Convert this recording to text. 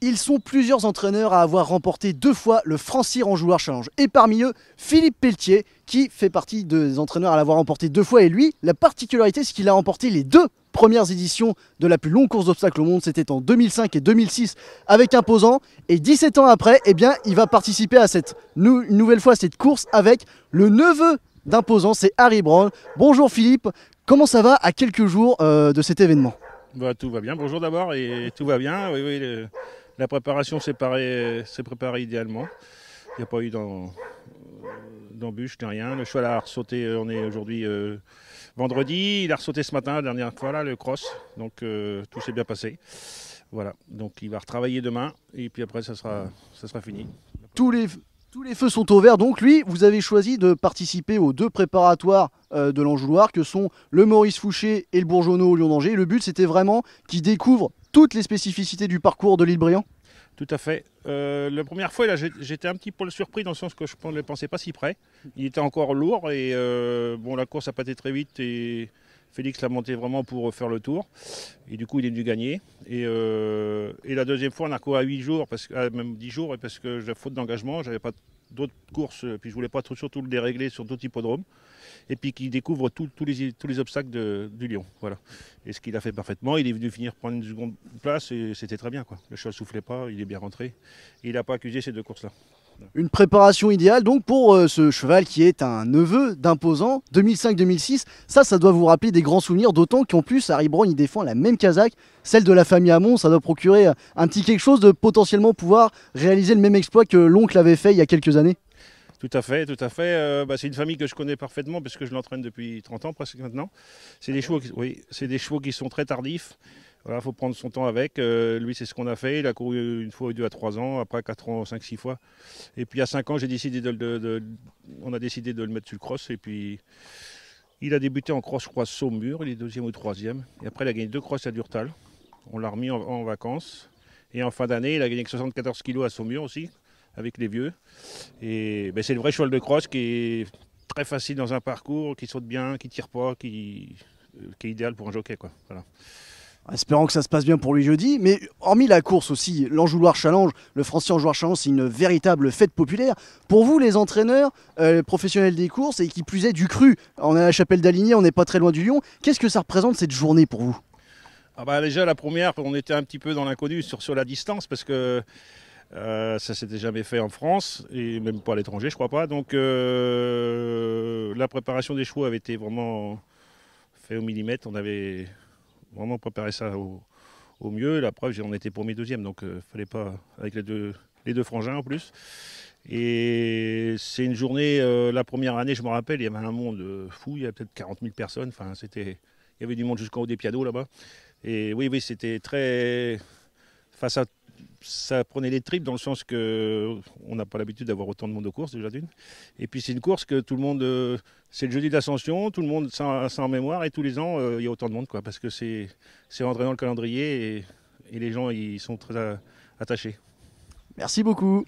Ils sont plusieurs entraîneurs à avoir remporté deux fois le en Joueur Challenge. Et parmi eux, Philippe Pelletier, qui fait partie des entraîneurs à l'avoir remporté deux fois. Et lui, la particularité, c'est qu'il a remporté les deux premières éditions de la plus longue course d'obstacles au monde. C'était en 2005 et 2006 avec Imposant. Et 17 ans après, eh bien, il va participer à cette nouvelle fois cette course avec le neveu d'Imposant, c'est Harry Brown. Bonjour Philippe, comment ça va à quelques jours euh, de cet événement bah, Tout va bien, bonjour d'abord et tout va bien. Oui, oui, la préparation s'est préparée idéalement. Il n'y a pas eu d'embûche, rien. Le cheval a ressauté, euh, on est aujourd'hui euh, vendredi. Il a ressauté ce matin, la dernière fois, là, le cross. Donc euh, tout s'est bien passé. Voilà, donc il va retravailler demain et puis après ça sera, fini. Tous les, feux sont au vert, donc lui, vous avez choisi de participer aux deux préparatoires de l'Anjouloir que sont le Maurice Fouché et le Bourgeonneau au Lyon d'Angers. Le but c'était vraiment qu'il découvre toutes les spécificités du parcours de l'île Briand tout à fait. Euh, la première fois, là, j'étais un petit peu surpris dans le sens que je ne pensais pas si près. Il était encore lourd et euh, bon, la course a pâté très vite et Félix l'a monté vraiment pour faire le tour. Et du coup, il est venu gagner. Et, euh, la deuxième fois, on a quoi à 8 jours, parce que, même 10 jours, parce que j'avais faute d'engagement, j'avais pas d'autres courses, puis je voulais pas trop, surtout le dérégler sur d'autres hippodromes. Et puis qu'il découvre tous les obstacles du Lyon. Voilà. Et ce qu'il a fait parfaitement, il est venu finir prendre une seconde place et c'était très bien. Quoi. Le cheval soufflait pas, il est bien rentré. Et il n'a pas accusé ces deux courses-là. Une préparation idéale donc pour euh, ce cheval qui est un neveu d'imposant 2005-2006. Ça, ça doit vous rappeler des grands souvenirs, d'autant qu'en plus, Harry Brown, il défend la même casaque, celle de la famille Hamon. Ça doit procurer euh, un petit quelque chose de potentiellement pouvoir réaliser le même exploit que l'oncle avait fait il y a quelques années. Tout à fait, tout à fait. Euh, bah, c'est une famille que je connais parfaitement parce que je l'entraîne depuis 30 ans presque maintenant. C'est des, des chevaux qui sont très tardifs. Il faut prendre son temps avec. Euh, lui, c'est ce qu'on a fait. Il a couru une fois ou deux à trois ans, après quatre ans, cinq, six fois. Et puis à cinq ans, on a décidé de le mettre sur le cross. Et puis, il a débuté en cross, cross Saumur. Il est deuxième ou troisième. Et après, il a gagné deux crosses à Durtal. On l'a remis en, vacances. Et en fin d'année, il a gagné 74 kilos à Saumur aussi, avec les vieux. Et ben, c'est le vrai cheval de cross qui est très facile dans un parcours, qui saute bien, qui tire pas, qui, euh, est idéal pour un jockey, Voilà espérant que ça se passe bien pour lui jeudi. Mais hormis la course aussi, l'Anjouloir Challenge, le Français Anjouloir Challenge, c'est une véritable fête populaire. Pour vous, les entraîneurs, euh, professionnels des courses et qui plus est du cru, on est à la chapelle d'Aligné, on n'est pas très loin du Lyon. Qu'est-ce que ça représente cette journée pour vous ah bah Déjà, la première, on était un petit peu dans l'inconnu sur, sur la distance parce que. Euh, ça s'était jamais fait en France et même pas à l'étranger, je crois pas. Donc euh, la préparation des chevaux avait été vraiment fait au millimètre. On avait vraiment préparer ça au, mieux. La preuve, on était premier deuxième, donc il euh, ne fallait pas avec les deux, les deux frangins en plus. Et c'est une journée, euh, la première année, je me rappelle, il y avait un monde euh, fou, il y avait peut-être 40 000 personnes. Enfin, c'était, il y avait du monde jusqu'en haut des pianos là-bas. Et oui, oui, c'était très face à ça prenait les tripes dans le sens que on n'a pas l'habitude d'avoir autant de monde aux courses déjà d'une. Et puis c'est une course que tout le monde, euh, c'est le jeudi d'ascension, tout le monde s'en en mémoire et tous les ans euh, il y a autant de monde quoi, parce que c'est c'est rentré dans le calendrier et, et les gens ils sont très attachés. Merci beaucoup.